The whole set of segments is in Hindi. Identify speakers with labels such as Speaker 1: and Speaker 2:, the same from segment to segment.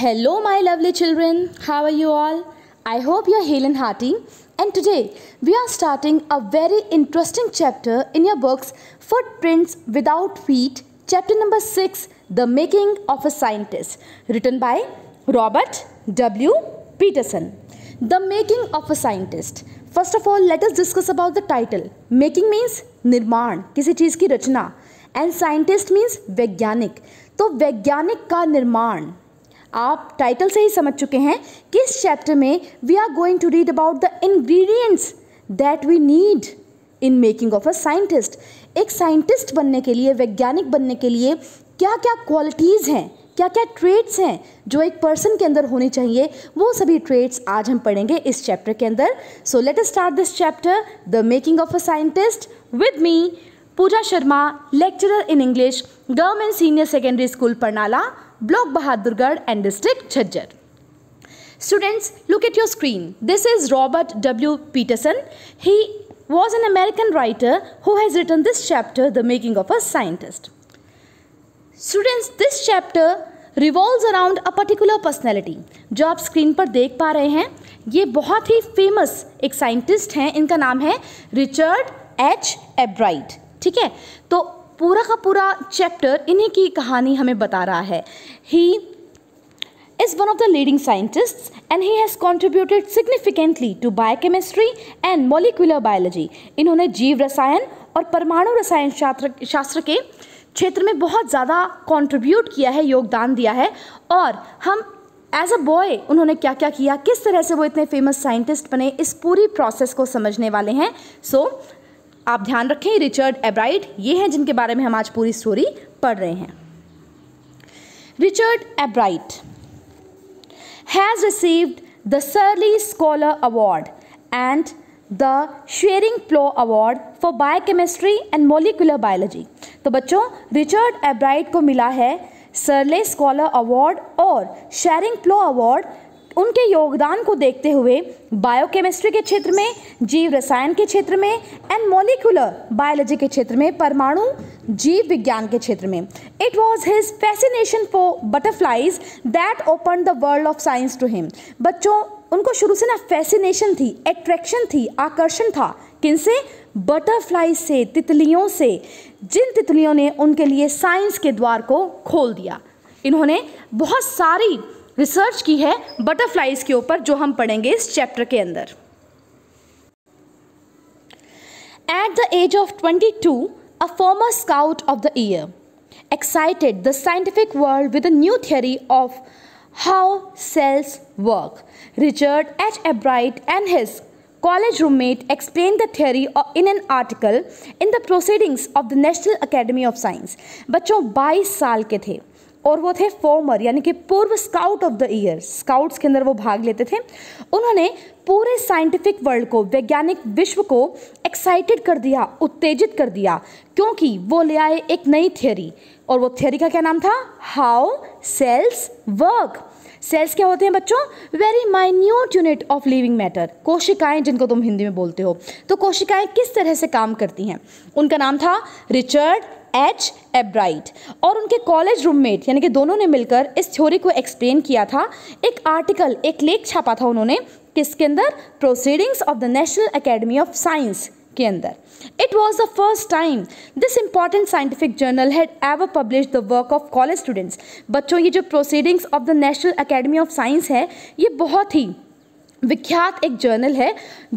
Speaker 1: Hello, my lovely children. How are you all? I hope you're hale and hearty. And today, we are starting a very interesting chapter in your books Footprints Without Feet, chapter number 6 The Making of a Scientist, written by Robert W. Peterson. The Making of a Scientist. First of all, let us discuss about the title. Making means nirman, किसी चीज़ की रचना and scientist means वैज्ञानिक तो वैज्ञानिक का nirman. आप टाइटल से ही समझ चुके हैं कि इस चैप्टर में we are going to read about the ingredients that we need in making of a scientist एक साइंटिस्ट बनने के लिए वैज्ञानिक बनने के लिए क्या क्या क्वालिटीज़ हैं क्या क्या ट्रेड्स हैं जो एक पर्सन के अंदर होने चाहिए वो सभी ट्रेड्स आज हम पढ़ेंगे इस चैप्टर के अंदर so let start this chapter the making of a scientist with me Pooja Sharma lecturer in English government senior secondary school Parnala block Bahadurgarh and district Jhajjar students look at your screen this is Robert W Peterson he was an American writer who has written this chapter the making of a scientist students this chapter revolve around a particular personality जो आप स्क्रीन पर देख पा रहे हैं ये बहुत ही फेमस एक साइंटिस्ट हैं इनका नाम है रिचर्ड एच एब्राइट ठीक है तो पूरा का पूरा चैप्टर इन्हीं की कहानी हमें बता रहा है he is one of the leading scientist and he has contributed significantly to biochemistry and molecular biology इन्होंने जीव रसायन और परमाणु रसायन शास्त्र शास्त्र के क्षेत्र में बहुत ज़्यादा कॉन्ट्रीब्यूट किया है योगदान दिया है और हम एज अ बॉय उन्होंने क्या क्या किया किस तरह से वो इतने फेमस साइंटिस्ट बने इस पूरी प्रोसेस को समझने वाले हैं सो so, आप ध्यान रखें रिचर्ड एब्राइट ये हैं जिनके बारे में हम आज पूरी स्टोरी पढ़ रहे हैं Richard Ebright has received the Searle scholar award and the Schering Plough award for biochemistry and molecular biology तो बच्चों रिचर्ड एब्राइट को मिला है सर्ले स्कॉलर अवार्ड और शेयरिंग प्लो अवार्ड उनके योगदान को देखते हुए बायोकेमिस्ट्री के क्षेत्र में जीव रसायन के क्षेत्र में एंड मोलिकुलर बायोलॉजी के क्षेत्र में परमाणु जीव विज्ञान के क्षेत्र में it was his fascination for butterflies that open the world of science to him बच्चों उनको शुरू से ना फैसिनेशन थी एट्रैक्शन थी आकर्षण था किनसे बटरफ्लाई से तितलियों से जिन तितलियों ने उनके लिए साइंस के द्वार को खोल दिया इन्होंने बहुत सारी रिसर्च की है बटरफ्लाइज के ऊपर जो हम पढ़ेंगे इस चैप्टर के अंदर at the age of twenty two a former scout of the year excited the scientific world with new theory of how cells work Richard H Ebright and his college roommate explain the theory in an article in the proceedings of the National Academy of Science बच्चों 22 साल के थे और वो थे फॉर्मर यानी कि पूर्व scout of the year scouts के अंदर वो भाग लेते थे उन्होंने पूरे साइंटिफिक वर्ल्ड को वैज्ञानिक विश्व को एक्साइटेड कर दिया उत्तेजित कर दिया क्योंकि वो ले आए एक नई थियोरी और वो थियोरी का क्या नाम था हाउ सेल्स वर्क सेल्स क्या होते हैं बच्चों very minute unit of living matter कोशिकाएं जिनको तुम हिंदी में बोलते हो तो कोशिकाएं किस तरह से काम करती हैं उनका नाम था रिचर्ड एच एब्राइट और उनके कॉलेज रूममेट यानी कि दोनों ने मिलकर इस थ्योरी को एक्सप्लेन किया था एक आर्टिकल एक लेख छापा था उन्होंने किसके अंदर proceedings of the National Academy of Science के अंदर it was the first time this important scientific journal had ever publish the work of college students बच्चों ये जो proceedings of the National Academy of Science है ये बहुत ही विख्यात एक जर्नल है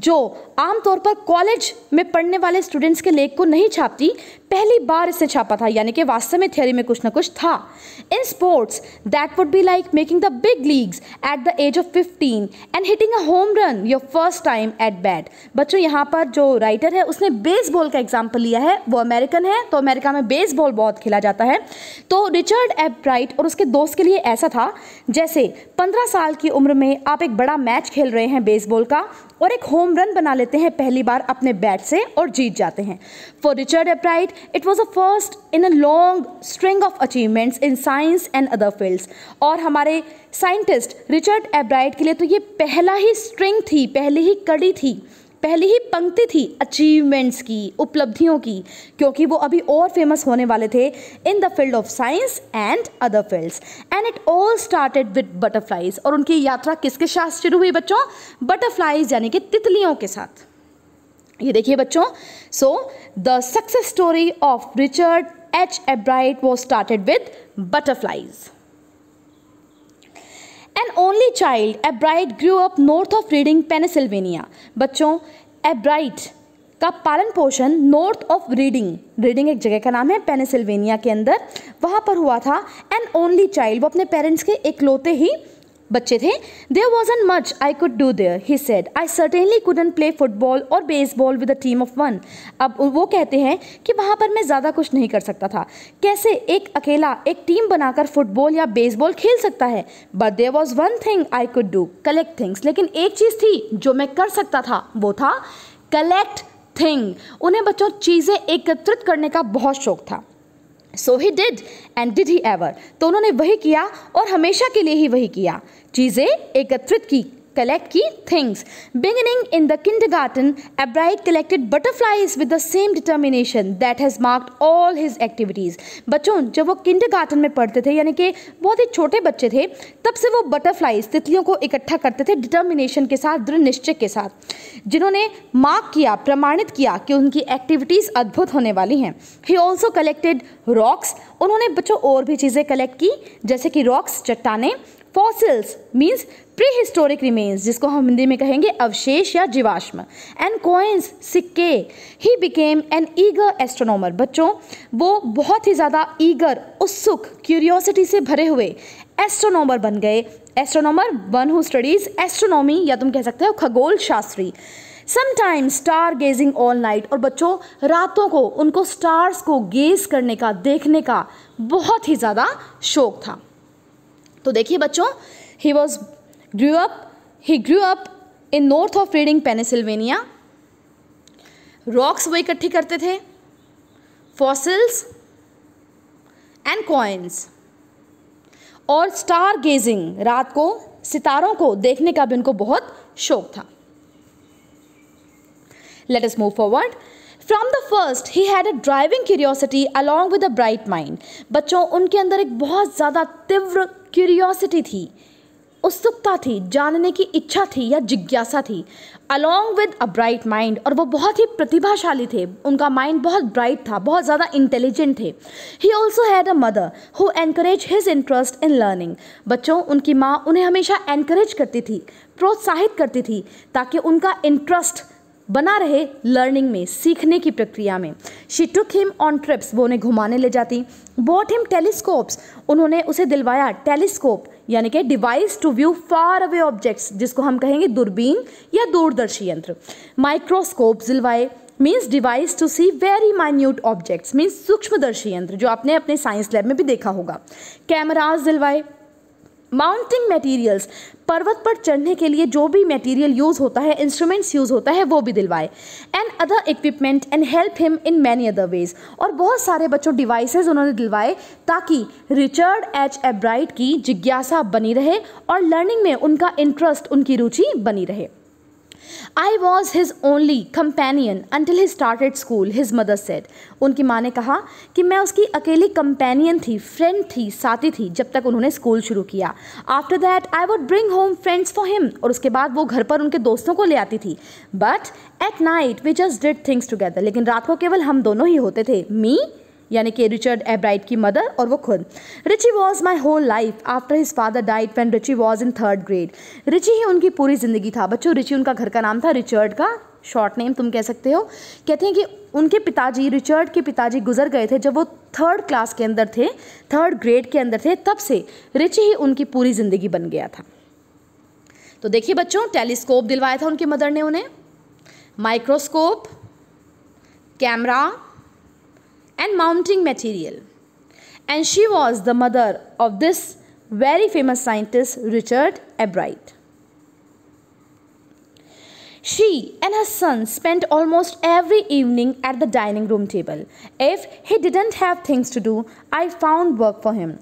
Speaker 1: जो आमतौर पर कॉलेज में पढ़ने वाले स्टूडेंट्स के लेख को नहीं छापती पहली बार इसे छापा था यानी कि वास्तव में थियोरी में कुछ ना कुछ था in sports that would be like making the big leagues at the age of 15 and hitting a home run your first time at bat बच्चों यहाँ पर जो राइटर है उसने बेसबॉल का एग्जाम्पल लिया है वो अमेरिकन है तो अमेरिका में बेसबॉल बहुत खेला जाता है तो रिचर्ड एप और उसके दोस्त के लिए ऐसा था जैसे पंद्रह साल की उम्र में आप एक बड़ा मैच खेल रहे हैं बेसबॉल का और एक होम रन बना लेते हैं पहली बार अपने बैट से और जीत जाते हैं for Richard Ebright it was a first in a long string of achievements in science and other fields और हमारे साइंटिस्ट रिचर्ड एब्राइट के लिए तो ये पहला ही स्ट्रिंग थी पहली ही कड़ी थी पहली ही पंक्ति थी अचीवमेंट्स की उपलब्धियों की क्योंकि वो अभी और फेमस होने वाले थे in the field of science and other fields and it all started with butterflies और उनकी यात्रा किसके साथ शुरू हुई बच्चों बटरफ्लाइज यानी कि तितलियों के साथ ये देखिए बच्चों so the success story of Richard H Ebright was started with butterflies an only child Ebright grew up north of Reading Pennsylvania. बच्चों ए ब्राइट का पालन पोषण नॉर्थ ऑफ रीडिंग रीडिंग एक जगह का नाम है पेनिसिल्वेनिया के अंदर वहाँ पर हुआ था एन ओनली चाइल्ड वो अपने पेरेंट्स के इकलौते ही बच्चे थे there wasn't much I could do there he said I certainly couldn't play football और baseball with a team of one अब वो कहते हैं कि वहाँ पर मैं ज़्यादा कुछ नहीं कर सकता था कैसे एक अकेला एक टीम बनाकर फुटबॉल या बेसबॉल खेल सकता है but there was one thing I could do collect things लेकिन एक चीज़ थी जो मैं कर सकता था वो था कलेक्ट थिंग उन्हें बच्चों चीज़ें एकत्रित करने का बहुत शौक था so he did and did he ever तो उन्होंने वही किया और हमेशा के लिए ही वही किया चीज़ें एकत्रित की collect key things. Beginning in the kindergarten, Albright collected butterflies with the same determination that has marked all his activities. bachon jab wo kindergarten mein padhte the yani कि bahut hi chote bacche the tab se wo butterflies titliyon ko ikattha karte the determination ke sath दृढ़ निश्चय ke sath jinhone mark kiya pramanit kiya ki unki activities adbhut hone wali hain he also collected rocks unhone bachon aur bhi cheeze collect ki jaise ki rocks chattane fossils means prehistoric remains जिसको हम हिंदी में कहेंगे अवशेष या जीवाश्म एंड कोइंस सिक्के he became an eager astronomer बच्चों वो बहुत ही ज़्यादा ईगर उत्सुक क्यूरियोसिटी से भरे हुए एस्ट्रोनॉमर बन गए astronomer one who studies astronomy या तुम कह सकते हो खगोल शास्त्री sometime star gazing all night और बच्चों रातों को उनको स्टार्स को गेज करने का देखने का बहुत ही ज़्यादा शौक था तो देखिए बच्चों he was grew up he grew up in north of reading pennsylvania rocks वो इकट्ठी करते थे फॉसिल्स एंड कॉइन्स और स्टार गेजिंग रात को सितारों को देखने का भी उनको बहुत शौक था let's move forward from the first he had a driving curiosity along with a bright mind बच्चों उनके अंदर एक बहुत ज़्यादा तीव्र क्यूरियोसिटी थी उत्सुकता थी जानने की इच्छा थी या जिज्ञासा थी along with a bright mind और वो बहुत ही प्रतिभाशाली थे उनका माइंड बहुत ब्राइट था बहुत ज़्यादा इंटेलिजेंट थे he also had a mother who encourage his interest in learning बच्चों उनकी माँ उन्हें हमेशा एनकरेज करती थी प्रोत्साहित करती थी ताकि उनका इंटरेस्ट बना रहे लर्निंग में सीखने की प्रक्रिया में she took him on trips वो उन्हें घुमाने ले जाती बॉट हिम टेलीस्कोप्स उन्होंने उसे दिलवाया टेलीस्कोप यानी कि device to view far away objects जिसको हम कहेंगे दूरबीन या दूरदर्शी यंत्र माइक्रोस्कोप जिलवाए means device to see very minute objects means सूक्ष्मदर्शी यंत्र जो आपने अपने साइंस लैब में भी देखा होगा कैमराज दिलवाए माउंटिंग मटेरियल्स पर्वत पर चढ़ने के लिए जो भी मटेरियल यूज़ होता है इंस्ट्रूमेंट्स यूज़ होता है वो भी दिलवाए and other equipment and help him in many other ways और बहुत सारे बच्चों डिवाइसेज उन्होंने दिलवाए ताकि रिचर्ड एच एब्राइट की जिज्ञासा बनी रहे और लर्निंग में उनका इंटरेस्ट उनकी रुचि बनी रहे I was his only companion until he started school his mother said उनकी माँ ने कहा कि मैं उसकी अकेली कंपेनियन थी फ्रेंड थी साथी थी जब तक उन्होंने स्कूल शुरू किया after that I would bring home friends for him और उसके बाद वो घर पर उनके दोस्तों को ले आती थी but at night we just did things together लेकिन रात को केवल हम दोनों ही होते थे मी यानी कि रिचर्ड एब्राइट की मदर और वो खुद Richie was my whole life after his father died when Richie was in third grade Richie ही उनकी पूरी ज़िंदगी था बच्चों रिची उनका घर का नाम था रिचर्ड का शॉर्ट नेम तुम कह सकते हो कहते हैं कि उनके पिताजी रिचर्ड के पिताजी गुजर गए थे जब वो थर्ड क्लास के अंदर थे थर्ड ग्रेड के अंदर थे तब से रिची ही उनकी पूरी ज़िंदगी बन गया था तो देखिए बच्चों टेलीस्कोप दिलवाया था उनके मदर ने उन्हें microscope camera and mounting material. And she was the mother of this very famous scientist Richard Ebright. She and her son spent almost every evening at the dining room table. If he didn't have things to do, I found work for him.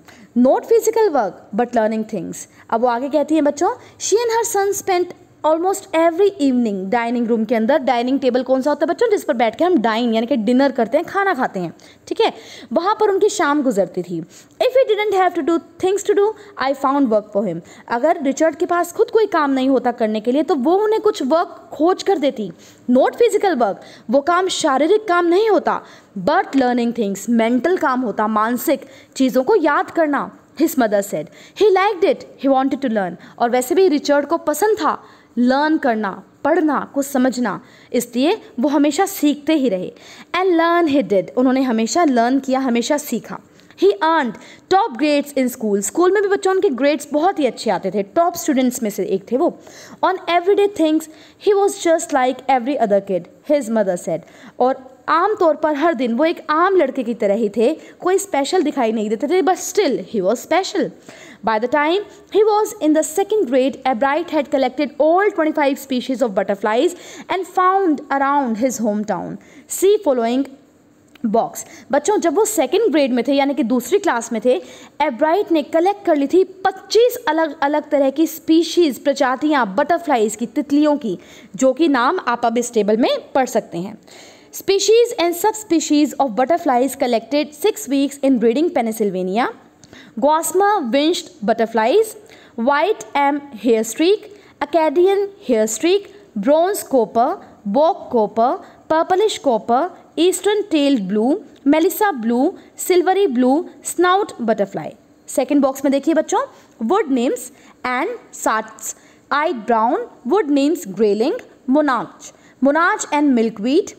Speaker 1: Not physical work, but learning things. अब वो आगे कहती हैं बच्चों she and her son spent almost every evening dining room के अंदर डाइनिंग टेबल कौन सा होता है बच्चों जिस पर बैठ के हम डाइन यानी कि डिनर करते हैं खाना खाते हैं ठीक है वहाँ पर उनकी शाम गुजरती थी if you didn't have to do things to do I found work for him अगर रिचर्ड के पास खुद कोई काम नहीं होता करने के लिए तो वो उन्हें कुछ वर्क खोज कर देती नॉट फिजिकल वर्क वो काम शारीरिक काम नहीं होता बट लर्निंग थिंग्स मेंटल काम होता मानसिक चीज़ों को याद करना his mother said he liked it he wanted to learn और वैसे भी रिचर्ड को पसंद था लर्न करना पढ़ना को समझना इसलिए वो हमेशा सीखते ही रहे एंड लर्न ही डिड उन्होंने हमेशा लर्न किया हमेशा सीखा he earned top grades in school school में भी बच्चों उनके ग्रेड्स बहुत ही अच्छे आते थे टॉप स्टूडेंट्स में से एक थे वो on every day things he was just like every other kid his mother said और आम तौर पर हर दिन वो एक आम लड़के की तरह ही थे कोई स्पेशल दिखाई नहीं देते थे but still he was special by the time he was in the second grade Ebright had collected all twenty five species of butterflies and found around his home town see following box बच्चों जब वो सेकेंड ग्रेड में थे यानी कि दूसरी क्लास में थे एब्राइट ने कलेक्ट कर ली थी 25 अलग अलग तरह की स्पीशीज़ प्रजातियाँ बटरफ्लाइज की तितलियों की जो कि नाम आप अब इस टेबल में पढ़ सकते हैं Species and subspecies of butterflies collected 6 weeks in breeding Pennsylvania. Gossamer winged butterflies, white M hairstreak, Acadian hairstreak, bronze copper, bog copper, purplish copper, eastern tailed blue, Melissa Blue, Silvery Blue, Snout Butterfly. Second box, में देखिए बच्चों wood names and satyrs eyed Brown, wood names Grayling, Monarch, Monarch and Milkweed.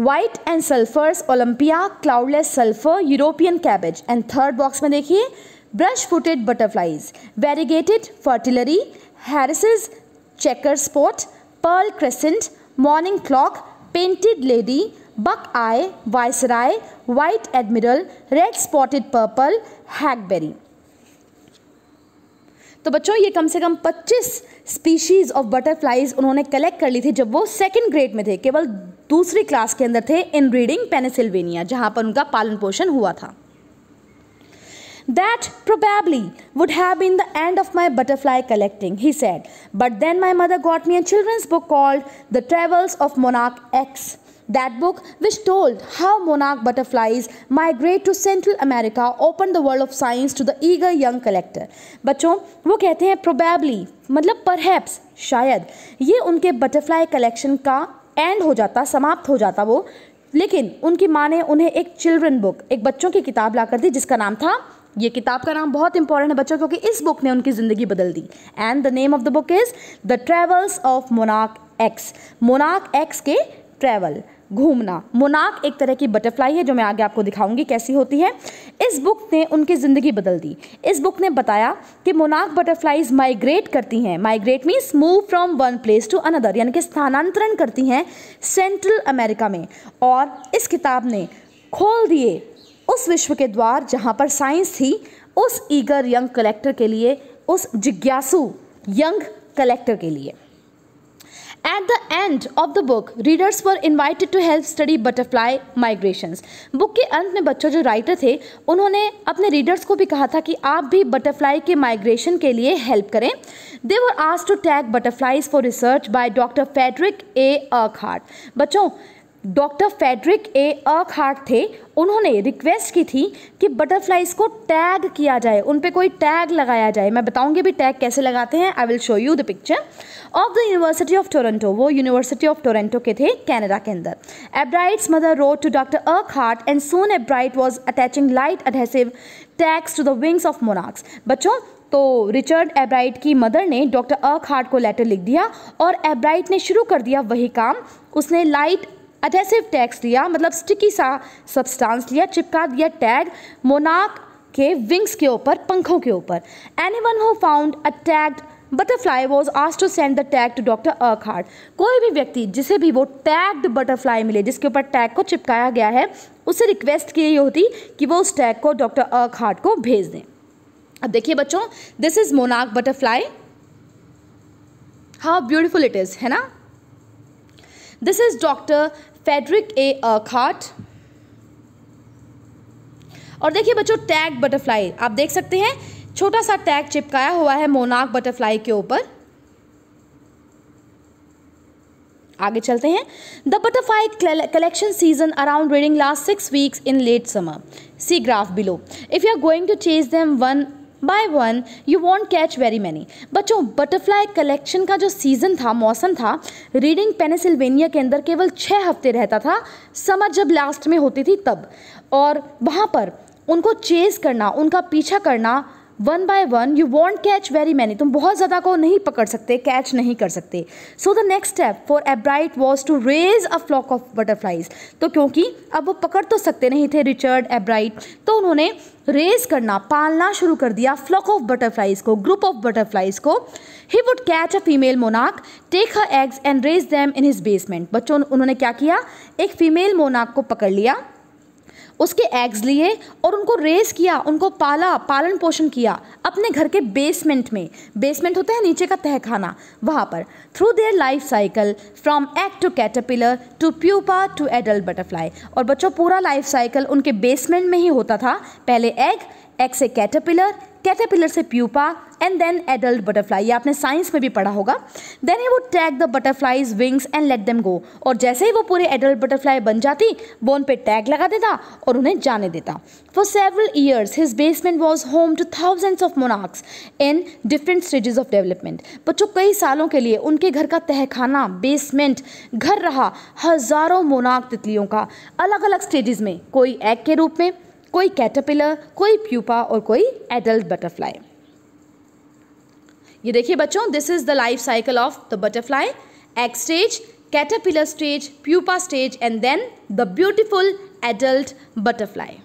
Speaker 1: White and sulphurs Olympia cloudless sulphur European cabbage and third box में देखिए brush footed butterflies variegated fritillary Harris's checkerspot pearl crescent morning cloak painted lady buckeye viceroy white admiral red spotted purple hackberry तो बच्चों ये कम से कम 25 स्पीशीज़ ऑफ बटरफ्लाइज उन्होंने कलेक्ट कर ली थी जब वो सेकेंड ग्रेड में थे केवल दूसरी क्लास के अंदर थे इन रीडिंग पेनिसिल्वेनिया जहाँ पर उनका पालन पोषण हुआ था That probably would have been the end of my butterfly collecting, he said. But then my mother got me a children's book called The Travels of Monarch X. That book, which told how monarch butterflies migrate to Central America, opened the world of science to the eager young collector. बच्चों वो कहते हैं probably मतलब perhaps शायद ये उनके butterfly collection का end हो जाता समाप्त हो जाता वो लेकिन उनकी माँ ने उन्हें एक children book एक बच्चों की किताब ला कर दी जिसका नाम था ये किताब का नाम बहुत इंपॉर्टेंट है बच्चों क्योंकि इस बुक ने उनकी ज़िंदगी बदल दी and the name of the book is the travels of मोनाक एक्स मोनाक एक्स के ट्रैवल घूमना मोनाक एक तरह की बटरफ्लाई है जो मैं आगे आपको दिखाऊंगी कैसी होती है इस बुक ने उनकी ज़िंदगी बदल दी इस बुक ने बताया कि मोनाक बटरफ्लाइज माइग्रेट करती हैं migrate means move from one place to another यानी कि स्थानांतरण करती हैं सेंट्रल अमेरिका में और इस किताब ने खोल दिए उस विश्व के द्वार जहाँ पर साइंस थी उस ईगर यंग कलेक्टर के लिए उस जिज्ञासु यंग कलेक्टर के लिए At the end of the book, readers were invited to help study butterfly migrations. Book के अंत में बच्चों जो राइटर थे उन्होंने अपने रीडर्स को भी कहा था कि आप भी बटरफ्लाई के माइग्रेशन के लिए हेल्प करें दे वर आज to tag butterflies for research by doctor Frederick A Urquhart बच्चों डॉक्टर फेडरिक ए अखाट थे उन्होंने रिक्वेस्ट की थी कि बटरफ्लाइज को टैग किया जाए उन पे कोई टैग लगाया जाए मैं बताऊंगी भी टैग कैसे लगाते हैं I will show you the picture of the University of Toronto वो यूनिवर्सिटी ऑफ टोरंटो के थे कनाडा के अंदर Ebright's mother wrote to doctor Urquhart and soon Ebright was attaching light adhesive tags to the wings of monarchs बच्चों तो रिचर्ड एब्राइट की मदर ने डॉक्टर अखाट को लेटर लिख दिया और एब्राइट ने शुरू कर दिया वही काम उसने लाइट अडेसिव टैक्स लिया मतलब स्टिकी सा सब्सटेंस लिया चिपका दिया टैग मोनाक के विंग्स के ऊपर पंखों के ऊपर anyone who found a tagged butterfly was आज to send the tag to doctor Urquhart कोई भी व्यक्ति जिसे भी वो टैग्ड बटरफ्लाई मिले जिसके ऊपर टैग को चिपकाया गया है उसे रिक्वेस्ट की होती कि वो उस टैग को डॉक्टर अर्कहार्ट को भेज दें अब देखिए बच्चों दिस इज़ मोनाक butterfly how beautiful it is है ना this is doctor Frederick A Urquhart और देखिए बच्चों टैग बटरफ्लाई आप देख सकते हैं छोटा सा टैग चिपकाया हुआ है मोनाक बटरफ्लाई के ऊपर आगे चलते हैं the butterfly collection season around Reading last six weeks in late summer see graph below if you are going to chase them one by one you won't catch very many बच्चों बटरफ्लाई कलेक्शन का जो सीज़न था मौसम था रीडिंग पेनिसिल्वेनिया के अंदर केवल छः हफ्ते रहता था समर जब लास्ट में होती थी तब और वहाँ पर उनको चेस करना उनका पीछा करना one by one you won't catch very many तुम बहुत ज़्यादा को नहीं पकड़ सकते कैच नहीं कर सकते so the next step for Ebright was to raise a flock of butterflies तो क्योंकि अब वो पकड़ तो सकते नहीं थे रिचर्ड एब्राइट तो उन्होंने रेज करना पालना शुरू कर दिया फ्लॉक ऑफ बटरफ्लाइज को ग्रुप ऑफ बटरफ्लाइज को he would catch a female मोनाक take her eggs and raise them in his basement बच्चों उन्होंने क्या किया एक फीमेल मोनाक को पकड़ लिया उसके एग्स लिए और उनको रेस किया उनको पाला पालन पोषण किया अपने घर के बेसमेंट में बेसमेंट होता है नीचे का तहखाना वहाँ पर through their life cycle from egg to caterpillar to pupa to adult butterfly और बच्चों पूरा लाइफ साइकिल उनके बेसमेंट में ही होता था पहले एग एग से कैटरपिलर कैटरपिलर से pupa and then adult butterfly ये आपने साइंस में भी पढ़ा होगा देन ही वो tag the butterfly's wings and let them go और जैसे ही वो पूरे एडल्ट बटरफ्लाई बन जाती वो उन पर टैग लगा देता और उन्हें जाने देता for several years his basement was home to thousands of monarchs in different stages of development बच्चों कई सालों के लिए उनके घर का तहखाना बेसमेंट घर रहा हजारों मोनाक तितलियों का अलग अलग स्टेजेस में कोई एग के रूप में कोई कैटरपिलर कोई प्यूपा और कोई एडल्ट बटरफ्लाई ये देखिए बच्चों this is the life cycle of the butterfly egg stage caterpillar stage pupa stage and then the beautiful adult butterfly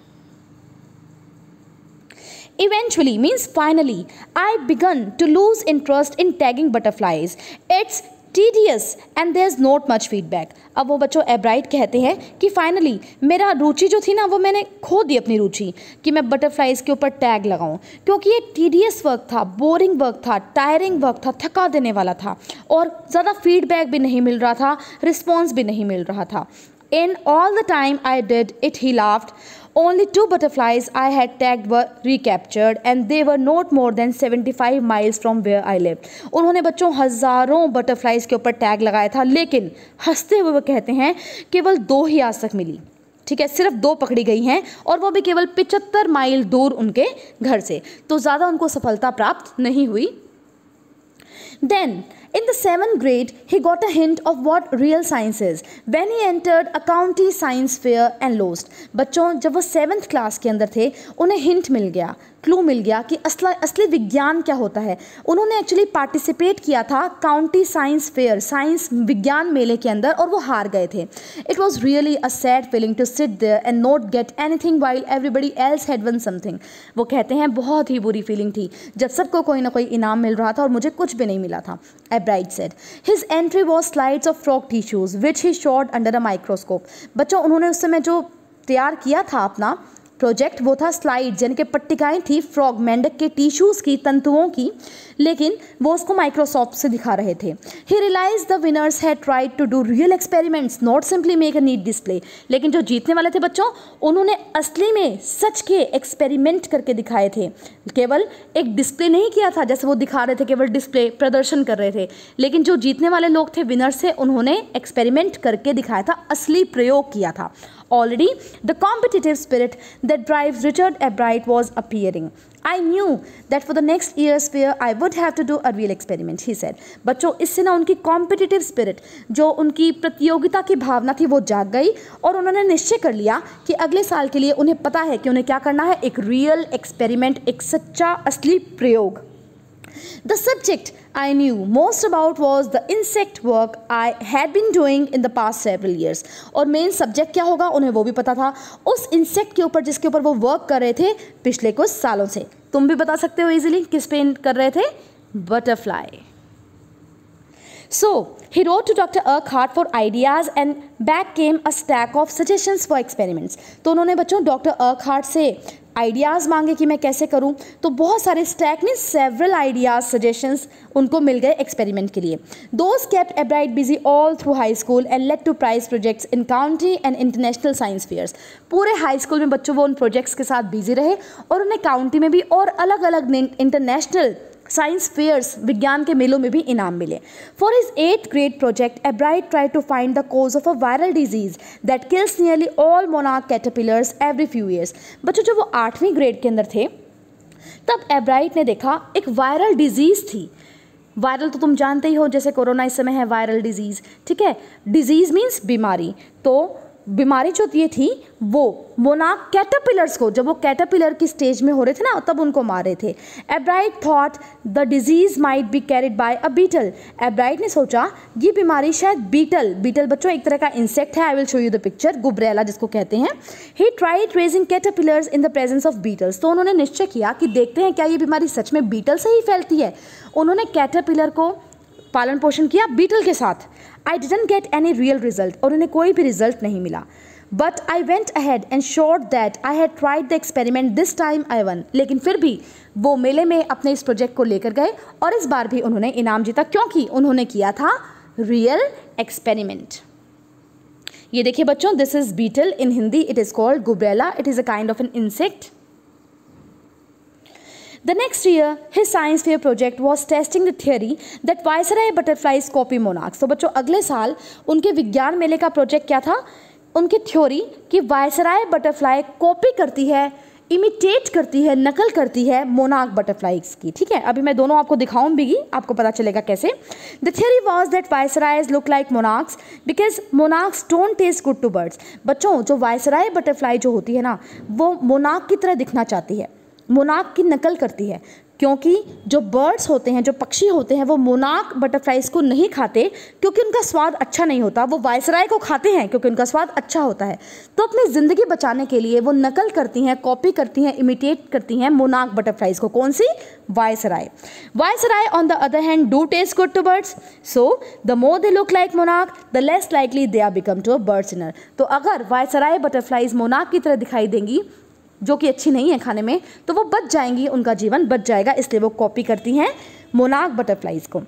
Speaker 1: Eventually means finally I begun to lose interest in tagging butterflies its tedious and there is not much feedback अब वो बच्चों एब्राइट कहते हैं कि फाइनली मेरा रुचि जो थी ना वो मैंने खो दी अपनी रुचि कि मैं बटरफ्लाइज के ऊपर टैग लगाऊं क्योंकि ये टीडियस वर्क था बोरिंग वर्क था टायरिंग वर्क था थका देने वाला था और ज़्यादा फीडबैक भी नहीं मिल रहा था रिस्पॉन्स भी नहीं मिल रहा था in all the time I did it he laughed Only two butterflies I had tagged were recaptured and they were not more than 75 miles from where I lived. उन्होंने बच्चों हज़ारों बटरफ्लाइज के ऊपर टैग लगाया था लेकिन हंसते हुए वो कहते हैं केवल दो ही आज तक मिली ठीक है सिर्फ दो पकड़ी गई हैं और वो भी केवल पिचहत्तर माइल दूर उनके घर से तो ज़्यादा उनको सफलता प्राप्त नहीं हुई then In the seventh grade, he got a hint of what real science is when he entered a county science fair and lost. बच्चों जब वो सेवन्थ क्लास के अंदर थे उन्हें हिंट मिल गया क्लू मिल गया कि असला असली विज्ञान क्या होता है उन्होंने एक्चुअली पार्टिसिपेट किया था काउंटी साइंस फेयर साइंस विज्ञान मेले के अंदर और वो हार गए थे it was really a sad feeling to sit and not get anything while everybody else had won something वो कहते हैं बहुत ही बुरी फीलिंग थी जब सबको कोई ना कोई इनाम मिल रहा था और मुझे कुछ भी नहीं मिला था Ebright set his entry was slides of frog tissues which he showed under a microscope बच्चों उन्होंने उस समय जो तैयार किया था अपना प्रोजेक्ट वो था स्लाइड जिनके पट्टिकाएँ थी फ्रॉग मेंढक के टिश्यूज़ की तंतुओं की लेकिन वो उसको माइक्रोसॉफ्ट से दिखा रहे थे he realised the winners had tried to do real experiments not simply make a neat display लेकिन जो जीतने वाले थे बच्चों उन्होंने असली में सच के एक्सपेरिमेंट करके दिखाए थे केवल एक डिस्प्ले नहीं किया था जैसे वो दिखा रहे थे केवल डिस्प्ले प्रदर्शन कर रहे थे लेकिन जो जीतने वाले लोग थे विनर्स थे उन्होंने एक्सपेरिमेंट करके दिखाया था असली प्रयोग किया था already, the competitive spirit that drives Richard Ebright was appearing. I knew that for the next year's पे I would have to do a real experiment he said बच्चों इससे ना उनकी कॉम्पिटिटिव स्पिरिट जो उनकी प्रतियोगिता की भावना थी वो जाग गई और उन्होंने निश्चय कर लिया कि अगले साल के लिए उन्हें पता है कि उन्हें क्या करना है एक रियल एक्सपेरिमेंट एक सच्चा असली प्रयोग The subject I knew most about was the insect work I had been doing in the past several years. और मेन सब्जेक्ट क्या होगा उन्हें वो भी पता था उस इंसेक्ट के ऊपर जिसके ऊपर वो वर्क कर रहे थे पिछले कुछ सालों से तुम भी बता सकते हो इजीली किस पे कर रहे थे butterfly So he wrote to Dr. Urquhart for ideas and back came a stack of suggestions for experiments. तो उन्होंने बच्चों डॉक्टर अर्कहार्ट से आइडियाज़ मांगे कि मैं कैसे करूँ तो बहुत सारे स्टैक में सेवरल आइडियाज़ सजेशंस उनको मिल गए एक्सपेरिमेंट के लिए those kept Ebright busy all through high school and led to prize projects in county and international science fairs पूरे हाई स्कूल में बच्चों वो उन प्रोजेक्ट्स के साथ बिजी रहे और उन्हें काउंटी में भी और अलग अलग इंटरनेशनल साइंस फेयर्स विज्ञान के मेलों में भी इनाम मिले for his eighth great project Ebright try to find the cause of a viral disease that kills nearly all मोनाक कैटेपिलर्स एवरी फ्यू ईयर्स बच्चों जब वो आठवीं ग्रेड के अंदर थे तब एब्राइट ने देखा एक वायरल डिजीज़ थी वायरल तो तुम जानते ही हो जैसे कोरोना इस समय है वायरल डिजीज़ ठीक है डिजीज़ मीन्स बीमारी तो बीमारी जो ये थी वो वो ना कैटरपिलर्स को जब वो कैटरपिलर की स्टेज में हो रहे थे ना तब उनको मार रहे थे Ebright thought the disease might be carried by a beetle Ebright ने सोचा ये बीमारी शायद बीटल बीटल बच्चों एक तरह का इंसेक्ट है I will show you the picture गुब्रेला जिसको कहते हैं he tried raising caterpillars in the presence of beetles तो उन्होंने निश्चय किया कि देखते हैं क्या ये बीमारी सच में बीटल से ही फैलती है उन्होंने कैटरपिलर को पालन पोषण किया बीटल के साथ I didn't get any real result और उन्हें कोई भी रिजल्ट नहीं मिला but I went ahead and showed that I had tried the experiment this time I won लेकिन फिर भी वो मेले में अपने इस प्रोजेक्ट को लेकर गए और इस बार भी उन्होंने इनाम जीता क्योंकि उन्होंने किया था रियल एक्सपेरिमेंट ये देखिए बच्चों this is beetle in Hindi it is called गुब्रेला it is a kind of an insect The next year, his science fair project was testing the theory that viceroy butterflies copy monarchs. तो बच्चों अगले साल उनके विज्ञान मेले का प्रोजेक्ट क्या था उनकी थ्योरी कि वायसराय बटरफ्लाई कॉपी करती है इमिटेट करती है नकल करती है मोनाक बटरफ्लाइज की ठीक है अभी मैं दोनों आपको दिखाऊं भी आपको पता चलेगा कैसे the theory was that viceroys look like monarchs because monarchs don't taste good to birds बच्चों जो वायसराय बटरफ्लाई जो होती है ना वो मोनाक की तरह दिखना चाहती है मोनाक की नकल करती है क्योंकि जो बर्ड्स होते हैं जो पक्षी होते हैं वो मोनाक बटरफ्लाइज को नहीं खाते क्योंकि उनका स्वाद अच्छा नहीं होता वो वायसराय को खाते हैं क्योंकि उनका स्वाद अच्छा होता है तो अपनी ज़िंदगी बचाने के लिए वो नकल करती हैं कॉपी करती हैं इमिटेट करती हैं मोनाक बटरफ्लाइज को कौन सी viceroy viceroy on the other hand do taste good to birds so the more they look like मोनाक the less likely they are become to a bird's dinner तो अगर वायसराय बटरफ्लाइज मोनाक की तरह दिखाई देंगी जो कि अच्छी नहीं है खाने में तो वो बच जाएंगी उनका जीवन बच जाएगा इसलिए वो कॉपी करती हैं मोनाक बटरफ्लाइज़ को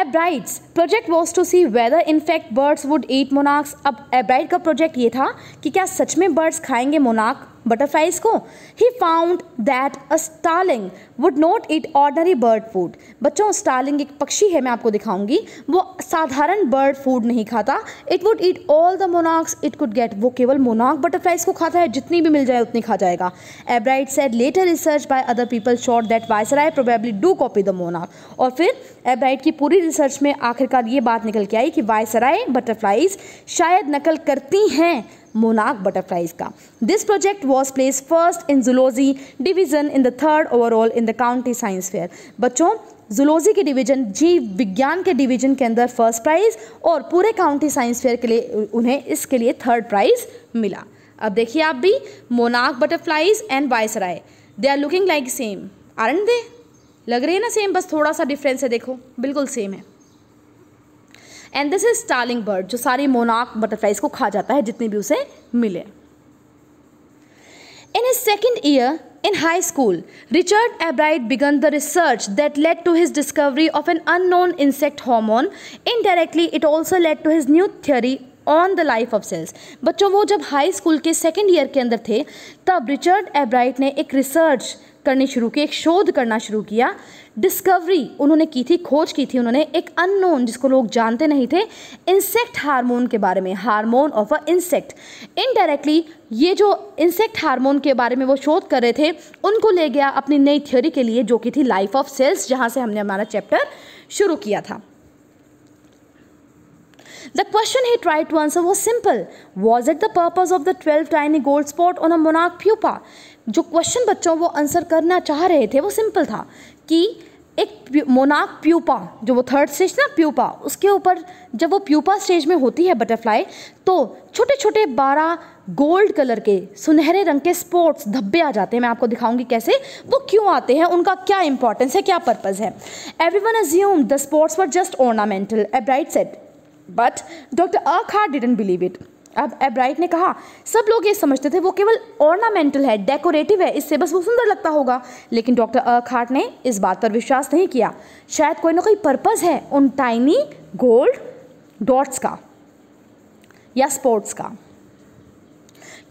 Speaker 1: Ebright's project was to see whether in fact birds would eat monarchs अब एब्राइड का प्रोजेक्ट ये था कि क्या सच में बर्ड्स खाएंगे मोनाक बटरफ्लाइज को he found that a starling would not eat ordinary bird food बच्चों स्टार्लिंग एक पक्षी है मैं आपको दिखाऊंगी वो साधारण बर्ड फूड नहीं खाता it would eat all the monarchs it could get वो केवल मोनाक बटरफ्लाइज को खाता है जितनी भी मिल जाए उतनी खा जाएगा Ebright said later research by other people showed that viceroys probably do copy the मोनाक और फिर एब्राइट की पूरी रिसर्च में आखिरकार ये बात निकल के आई कि वायसराय बटरफ्लाइज शायद नकल करती हैं मोनाक बटरफ्लाइज़ का this project was placed first in zoology division in the third overall in the county science fair बच्चों जुलोजी के डिवीजन जीव विज्ञान के डिवीजन के अंदर फर्स्ट प्राइज़ और पूरे काउंटी साइंस फेयर के लिए उन्हें इसके लिए थर्ड प्राइज़ मिला अब देखिए आप भी मोनाक butterflies and viceroy they are looking like same are they लग रहे हैं ना सेम बस थोड़ा सा डिफरेंस है देखो बिल्कुल सेम है and this is starling bird जो सारी मोनाक बटरफ्लाइज को खा जाता है जितने भी उसे मिले in a second year in high school Richard Ebright began the research that led to his discovery of an unknown insect hormone indirectly it also led to his new theory on the life of cells बच्चों वो जब हाई स्कूल के सेकेंड ईयर के अंदर थे तब रिचर्ड एब्राइट ने एक रिसर्च करनी शुरू की एक शोध करना शुरू किया डिस्कवरी उन्होंने की थी खोज की थी उन्होंने एक अननोन जिसको लोग जानते नहीं थे इंसेक्ट हार्मोन के बारे में hormone of a insect indirectly ये जो इंसेक्ट हार्मोन के बारे में वो शोध कर रहे थे उनको ले गया अपनी नई थ्योरी के लिए जो कि थी लाइफ ऑफ सेल्स जहाँ से हमने हमारा चैप्टर शुरू किया था The question he tried to answer was simple Was it the purpose of the 12 tiny gold spot on a monarch pupa? जो क्वेश्चन बच्चों वो आंसर करना चाह रहे थे वो सिंपल था कि एक मोनाक प्यूपा जो वो थर्ड स्टेज ना प्यूपा उसके ऊपर जब वो प्यूपा स्टेज में होती है बटरफ्लाई तो छोटे छोटे बारह गोल्ड कलर के सुनहरे रंग के स्पॉट्स धब्बे आ जाते हैं मैं आपको दिखाऊंगी कैसे वो क्यों आते हैं उनका क्या इंपॉर्टेंस है क्या पर्पज़ है everyone assume the spots for just ornamental Ebright set but doctor अखा डिडेंट बिलीव इट अब एब्राइट ने कहा सब लोग ये समझते थे वो केवल ऑर्नामेंटल है डेकोरेटिव है इससे बस वो सुंदर लगता होगा लेकिन डॉक्टर अखाट ने इस बात पर विश्वास नहीं किया शायद कोई ना कोई पर्पज़ है उन टाइनी गोल्ड डॉट्स का या स्पोर्ट्स का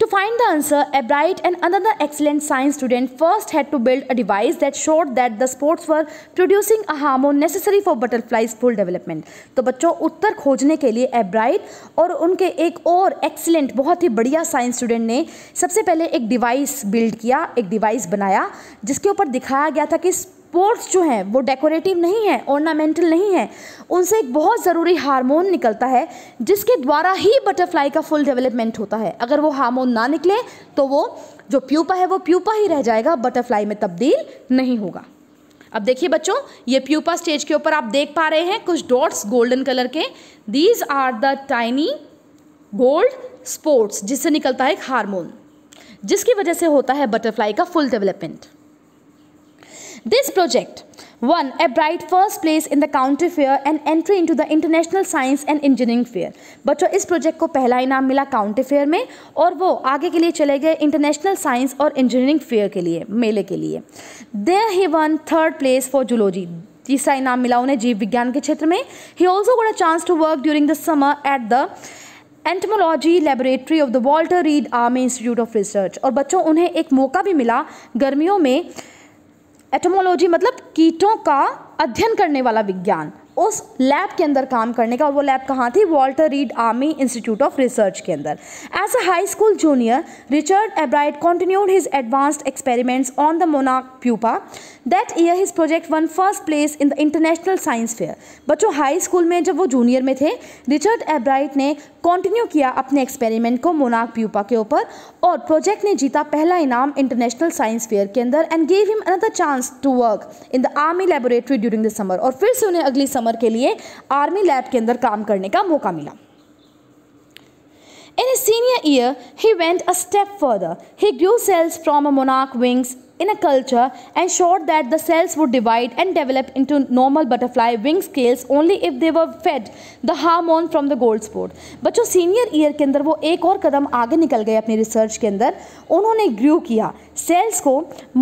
Speaker 1: To find the answer, a bright and another excellent science student first had to build a device that showed that the spores were producing a hormone necessary for butterflies full development. तो बच्चों उत्तर खोजने के लिए एब्राइट और उनके एक और एक्सीलेंट बहुत ही बढ़िया साइंस स्टूडेंट ने सबसे पहले एक डिवाइस बिल्ड किया एक डिवाइस बनाया जिसके ऊपर दिखाया गया था कि स्पोर्ट्स जो हैं वो डेकोरेटिव नहीं है ऑर्नामेंटल नहीं है उनसे एक बहुत ज़रूरी हार्मोन निकलता है जिसके द्वारा ही बटरफ्लाई का फुल डेवलपमेंट होता है अगर वो हार्मोन ना निकले तो वो जो प्यूपा है वो प्यूपा ही रह जाएगा बटरफ्लाई में तब्दील नहीं होगा अब देखिए बच्चों ये प्यूपा स्टेज के ऊपर आप देख पा रहे हैं कुछ डॉट्स गोल्डन कलर के these are the tiny gold spots जिससे निकलता है एक हार्मोन जिसकी वजह से होता है बटरफ्लाई का full development This project won a bright first place in the county fair and entry into the international science and engineering fair बच्चों इस प्रोजेक्ट को पहला इनाम मिला काउंटी फेयर में और वो आगे के लिए चले गए इंटरनेशनल साइंस और इंजीनियरिंग फेयर के लिए मेले के लिए there he won third place for zoology तीसरा इनाम मिला उन्हें जीव विज्ञान के क्षेत्र में he also got a chance to work during the summer at the entomology laboratory of the Walter Reed Army Institute of Research और बच्चों उन्हें एक मौका भी मिला गर्मियों में एटमोलॉजी मतलब कीटों का अध्ययन करने वाला विज्ञान उस लैब के अंदर काम करने का और वो लैब कहाँ थी Walter Reed Army Institute of Research के अंदर as a high school junior Richard Ebright continued his advanced experiments on the मोनाक pupa that year his project won first place in the international science fair बच्चों हाई स्कूल में जब वो जूनियर में थे रिचर्ड एब्राइट ने कंटिन्यू किया अपने एक्सपेरिमेंट को मोनाक प्यूपा के ऊपर और प्रोजेक्ट ने जीता पहला इनाम इंटरनेशनल साइंस फेयर के अंदर and gave him another chance to work in the army laboratory during the summer और फिर से उन्हें अगली समर समर के लिए आर्मी लैब के अंदर काम करने का मौका मिला in senior year he went a step further he grew cells from a मोनाक wings in a culture and showed that the cells would divide and develop into normal butterfly wing scales only if they were fed the hormone from the gold spot बच्चों सीनियर ईयर के अंदर वो एक और कदम आगे निकल गए अपनी रिसर्च के अंदर उन्होंने ग्रू किया सेल्स को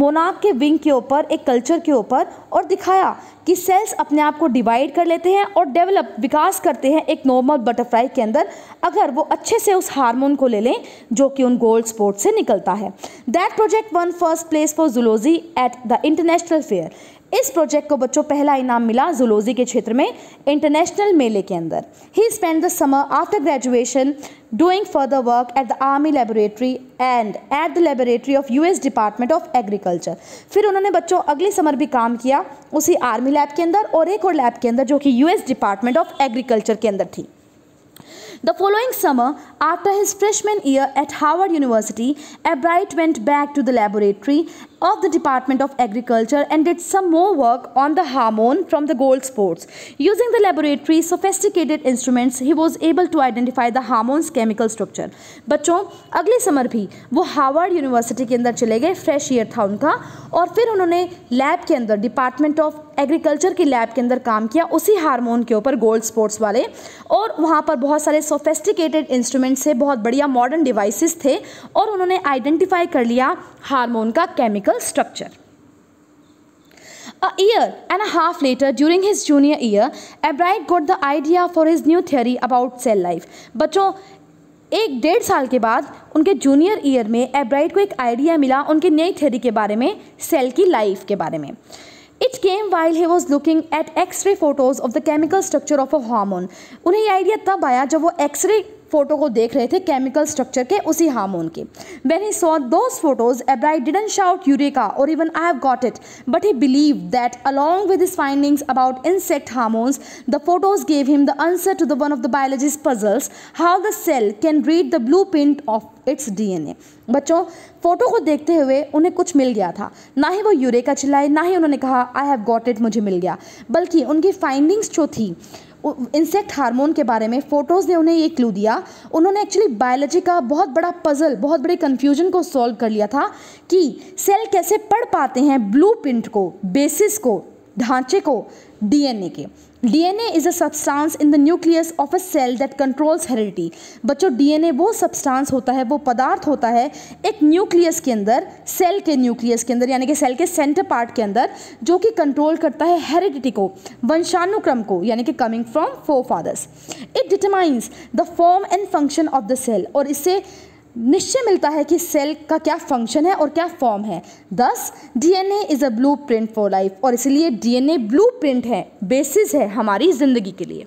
Speaker 1: मोनाक के विंग के ऊपर एक कल्चर के ऊपर और दिखाया कि सेल्स अपने आप को डिवाइड कर लेते हैं और डेवलप विकास करते हैं एक नॉर्मल बटरफ्लाई के अंदर अगर वो अच्छे से उस हार्मोन को ले लें जो कि उन गोल्ड स्पोर्ट से निकलता है that project won first place for zoology at the international fair इस प्रोजेक्ट को बच्चों पहला इनाम मिला जुलोजी के क्षेत्र में इंटरनेशनल मेले के अंदर he spend the summer after graduation doing further work at the army laboratory and at the laboratory of US Department of Agriculture फिर उन्होंने बच्चों अगले समर भी काम किया उसी आर्मी लैब के अंदर और एक और लैब के अंदर जो कि यूएस डिपार्टमेंट ऑफ एग्रीकल्चर के अंदर थी The following summer, after his freshman year at Howard University, Albright went back to the laboratory of the Department of Agriculture and did some more work on the hormone from the gold spores. Using the laboratory's sophisticated instruments, he was able to identify the hormone's chemical structure. बच्चों अगले समर भी वो हार्वर्ड यूनिवर्सिटी के अंदर चले गए फ्रेश ईयर था उनका और फिर उन्होंने लैब के अंदर डिपार्टमेंट ऑफ एग्रीकल्चर की लैब के अंदर काम किया उसी हार्मोन के ऊपर गोल्ड स्पोर्ट्स वाले और वहाँ पर बहुत सारे सोफेस्टिकेटेड इंस्ट्रूमेंट्स से बहुत बढ़िया मॉडर्न डिवाइसेस थे और उन्होंने आइडेंटिफाई कर लिया हार्मोन का chemical structure a year and a half later during his junior year Ebright got the idea for his new theory about cell life बच्चों एक डेढ़ साल के बाद उनके जूनियर ईयर में एब्राइट को एक आइडिया मिला उनकी नई थ्योरी के बारे में सेल की लाइफ के बारे में It came while he was looking at X-ray photos of the chemical structure of a hormone. उन्हें ये आइडिया तब आया जब वो X-ray फोटो को देख रहे थे केमिकल स्ट्रक्चर के उसी हार्मोन के when he saw those photos Ebright didn't shout eureka और even I have got it but he believed that along with findings about insect hormones the photos gave him the answer to the one of the biologist puzzles how the cell can read the blueprint of its DNA बच्चों फोटो को देखते हुए उन्हें कुछ मिल गया था ना ही वो यूरेका चिल्लाए ना ही उन्होंने कहा आई हैव गॉट इट मुझे मिल गया बल्कि उनकी फाइंडिंग्स जो थी इंसेक्ट हार्मोन के बारे में फ़ोटोज़ ने उन्हें ये क्लू दिया उन्होंने एक्चुअली बायोलॉजी का बहुत बड़ा पजल बहुत बड़े कन्फ्यूजन को सॉल्व कर लिया था कि सेल कैसे पढ़ पाते हैं ब्लू को बेसिस को ढांचे को डीएनए के DNA is a substance in the nucleus of a cell that controls heredity बच्चों डीएनए वो सब्सटेंस होता है वो पदार्थ होता है एक न्यूक्लियस के अंदर सेल के न्यूक्लियस के अंदर यानी कि सेल के सेंटर पार्ट के अंदर जो कि कंट्रोल करता है हेरिडिटी को वंशानुक्रम को यानी कि coming from forefathers it determines the form and function of the cell और इससे निश्चय मिलता है कि सेल का क्या फंक्शन है और क्या फॉर्म है this DNA is a blueprint for life और इसलिए डीएनए ब्लू प्रिंट है बेसिस है हमारी ज़िंदगी के लिए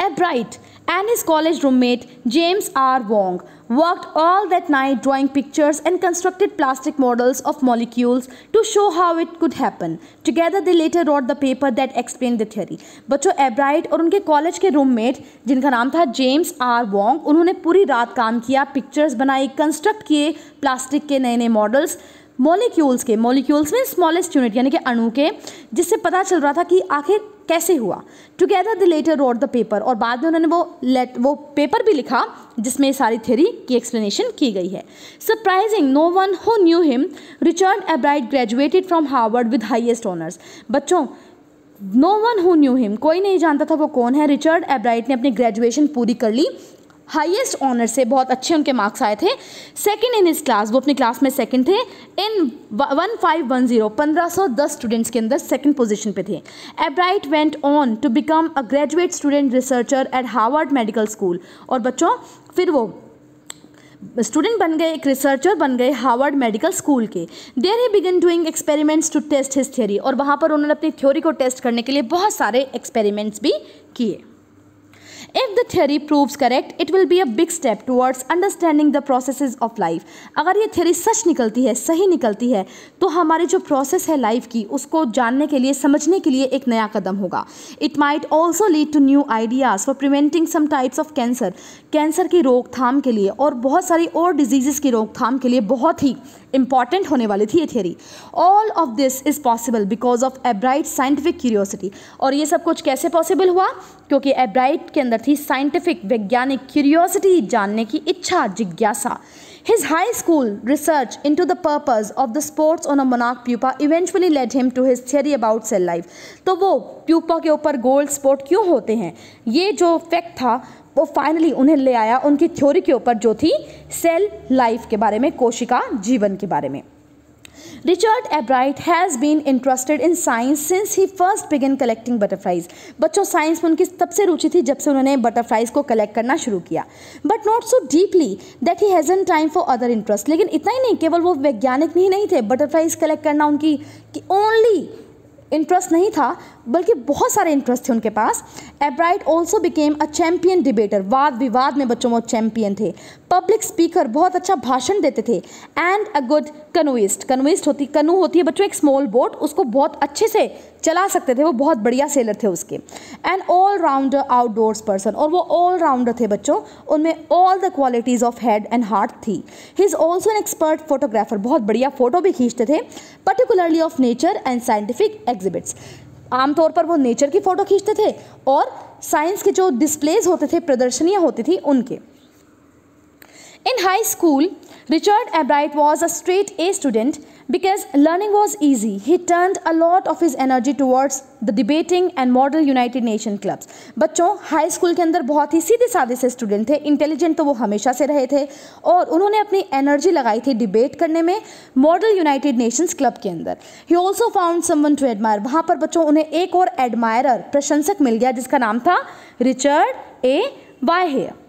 Speaker 1: Ebright and his college roommate James R Wong worked all that night drawing pictures and constructed plastic models of molecules to show how it could happen. Together they later wrote the paper that explained the theory. बच्चों abright aur unke college ke roommate jinka naam tha james r wong unhone puri raat kaam kiya pictures बनाई construct kiye plastic ke naye naye models molecules के मॉलिक्यूल्स में स्मॉलेस्ट यूनिट यानी कि अणु के जिससे पता चल रहा था कि आखिर कैसे हुआ together the later wrote the paper और बाद में उन्होंने वो लेट वो पेपर भी लिखा जिसमें सारी थ्योरी की एक्सप्लेनेशन की गई है surprising no one who knew him Richard Ebright graduated from Harvard with highest honours बच्चों no one who knew him कोई नहीं जानता था वो कौन है रिचर्ड एब्राइट ने अपनी ग्रेजुएशन पूरी कर ली हाईएस्ट ऑनर से बहुत अच्छे उनके मार्क्स आए थे सेकंड इन इस क्लास वो अपनी क्लास में सेकंड थे in one five one zero पंद्रह सौ दस स्टूडेंट्स के अंदर सेकंड पोजीशन पे थे Ebright went on to become a graduate student researcher at Harvard Medical School और बच्चों फिर वो स्टूडेंट बन गए एक रिसर्चर बन गए हार्वर्ड मेडिकल स्कूल के there he began doing experiments to test his theory और वहाँ पर उन्होंने अपनी थ्योरी को टेस्ट करने के लिए बहुत सारे एक्सपेरिमेंट्स भी किए if the theory proves correct it will be a big step towards understanding the processes of life अगर ये theory सच निकलती है सही निकलती है तो हमारी जो प्रोसेस है लाइफ की उसको जानने के लिए समझने के लिए एक नया कदम होगा it might also lead to new ideas for preventing some types of cancer cancer की रोकथाम के लिए और बहुत सारी और diseases की रोकथाम के लिए बहुत ही इंपॉर्टेंट होने वाली थी ये theory all of this is possible because of Ebright scientific curiosity और ये सब कुछ कैसे पॉसिबल हुआ क्योंकि एब्राइट के अंदर थी साइंटिफिक वैज्ञानिक क्यूरियोसिटी जानने की इच्छा जिज्ञासा His high school research into the purpose of the sports on a monarch pupa eventually led him to his theory about cell life. तो वो pupa के ऊपर gold spot क्यों होते हैं ये जो fact था वो फाइनली उन्हें ले आया उनकी थ्योरी के ऊपर जो थी सेल लाइफ के बारे में कोशिका जीवन के बारे में Richard Ebright has been interested in science since he first begin collecting butterflies बच्चों साइंस में उनकी तब से रुचि थी जब से उन्होंने बटरफ्लाइज को कलेक्ट करना शुरू किया but not so deeply that he hasn't time for other interest लेकिन इतना ही नहीं केवल वो वैज्ञानिक ही नहीं थे बटरफ्लाइज कलेक्ट करना उनकी ओनली इंटरेस्ट नहीं था बल्कि बहुत सारे इंटरेस्ट थे उनके पास Ebright also became a champion debater वाद विवाद में बच्चों वो चैम्पियन थे पब्लिक स्पीकर बहुत अच्छा भाषण देते थे एंड अ गुड कनोइस्ट कनुइस्ट होती कनु होती है बच्चों एक स्मॉल बोट उसको बहुत अच्छे से चला सकते थे वो बहुत बढ़िया सेलर थे उसके and all rounder outdoors person और वो ऑल राउंडर थे बच्चों उनमें all the qualities of head and heart थी he is also an expert photographer बहुत बढ़िया फ़ोटो भी खींचते थे particularly of nature and scientific exhibits आमतौर पर वो नेचर की फ़ोटो खींचते थे और साइंस के जो डिस्प्लेज होते थे प्रदर्शनियाँ होती थी उनके in high school Richard Ebright was a straight A student Because learning was easy, he turned a lot of his energy towards the debating and model United Nation clubs बच्चों हाई स्कूल के अंदर बहुत ही सीधे साधे से स्टूडेंट थे इंटेलिजेंट तो वो हमेशा से रहे थे और उन्होंने अपनी एनर्जी लगाई थी डिबेट करने में मॉडल यूनाइटेड नेशंस क्लब के अंदर he also found someone to admire वहाँ पर बच्चों उन्हें एक और एडमायरर प्रशंसक मिल गया जिसका नाम था Richard A Weiherer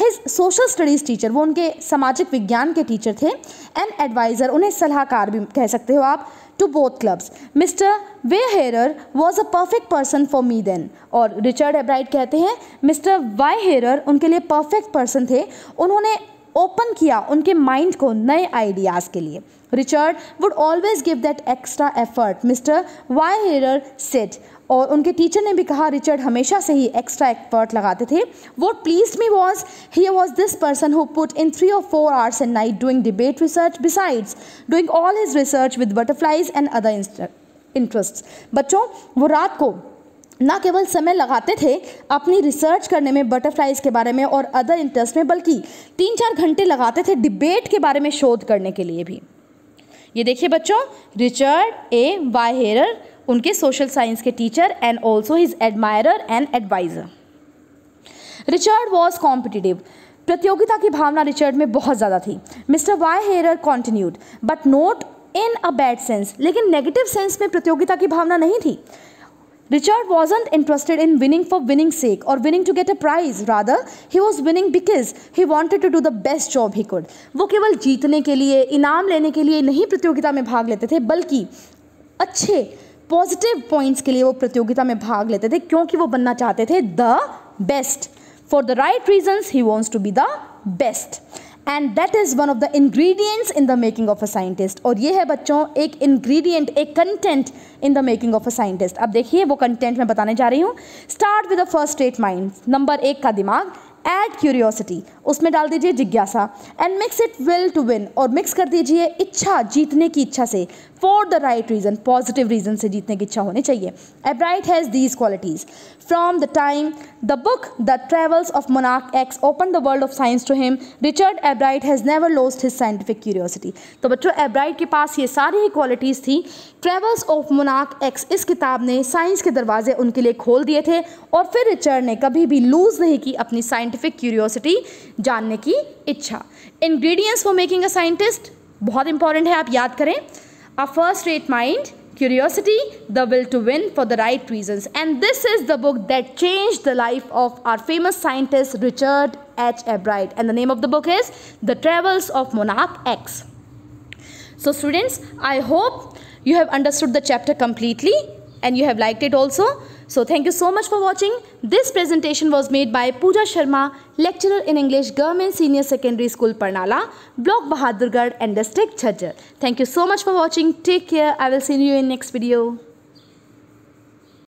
Speaker 1: his social studies teacher वो उनके सामाजिक विज्ञान के टीचर थे एंड एडवाइज़र उन्हें सलाहकार भी कह सकते हो आप to both clubs mister Weiherer was a perfect person for me then और रिचर्ड एब्राइट कहते हैं मिस्टर वाई हेरर उनके लिए परफेक्ट पर्सन थे उन्होंने ओपन किया उनके माइंड को नए आइडियाज़ के लिए Richard would always give that extra effort mister Weiherer said और उनके टीचर ने भी कहा रिचर्ड हमेशा से ही एक्स्ट्रा एक्सपर्ट लगाते थे what please me was he was this person who put in three और four hours and night doing debate research besides doing all his research with butterflies and other interest बच्चों वो रात को ना केवल समय लगाते थे अपनी रिसर्च करने में बटरफ्लाइज के बारे में और अदर इंटरेस्ट में बल्कि तीन चार घंटे लगाते थे डिबेट के बारे में शोध करने के लिए भी ये देखिए बच्चों रिचर्ड ए वाई उनके सोशल साइंस के teacher and also his admirer and adviser Richard was competitive प्रतियोगिता की भावना रिचर्ड में बहुत ज़्यादा थी mister Weiherer continued but not in a bad sense लेकिन नेगेटिव सेंस में प्रतियोगिता की भावना नहीं थी Richard wasn't interested in winning for winning sake और winning to get a prize rather he was winning because he wanted to do the best job he could वो केवल जीतने के लिए इनाम लेने के लिए नहीं प्रतियोगिता में भाग लेते थे बल्कि अच्छे पॉजिटिव पॉइंट्स के लिए वो प्रतियोगिता में भाग लेते थे क्योंकि वो बनना चाहते थे the best for the right reason he wants to be the best and that is one of the ingredients in the making of a scientist और ये है बच्चों एक इंग्रेडिएंट एक content in the making of a scientist अब देखिए वो कंटेंट मैं बताने जा रही हूँ start with the first rate mind number एक का दिमाग एड क्यूरियोसिटी उसमें डाल दीजिए जिज्ञासा and mix it will to win और मिक्स कर दीजिए इच्छा जीतने की इच्छा से for the right reason positive reason से जीतने की इच्छा होनी चाहिए Ebright has these qualities from the time the book the travels of मोनाक X open the world of science to him Richard Ebright has never lost his scientific curiosity तो बच्चों एब्राइट के पास ये सारी ही क्वालिटीज़ थी ट्रेवल्स ऑफ मोनाक एक्स इस किताब ने साइंस के दरवाजे उनके लिए खोल दिए थे और फिर रिचर्ड ने कभी भी लूज़ नहीं की अपनी साइंस साइंटिफिक क्यूरियोसिटी जानने की इच्छा ingredients for making a scientist बहुत इंपॉर्टेंट है आप याद करें a first rate mind curiosity the will to win for the right reason and this is the book that change the life of our famous scientist Richard H Ebright and the name of the book is the travels of मोनाक X so students I hope you have understood the chapter completely and you have like it also So thank you so much for watching. This presentation was made by Pooja Sharma, lecturer in English Government Senior Secondary School Parnala, Block Bahadurgarh and District Jhajjar. Thank you so much for watching. Take care. I will see you in next video.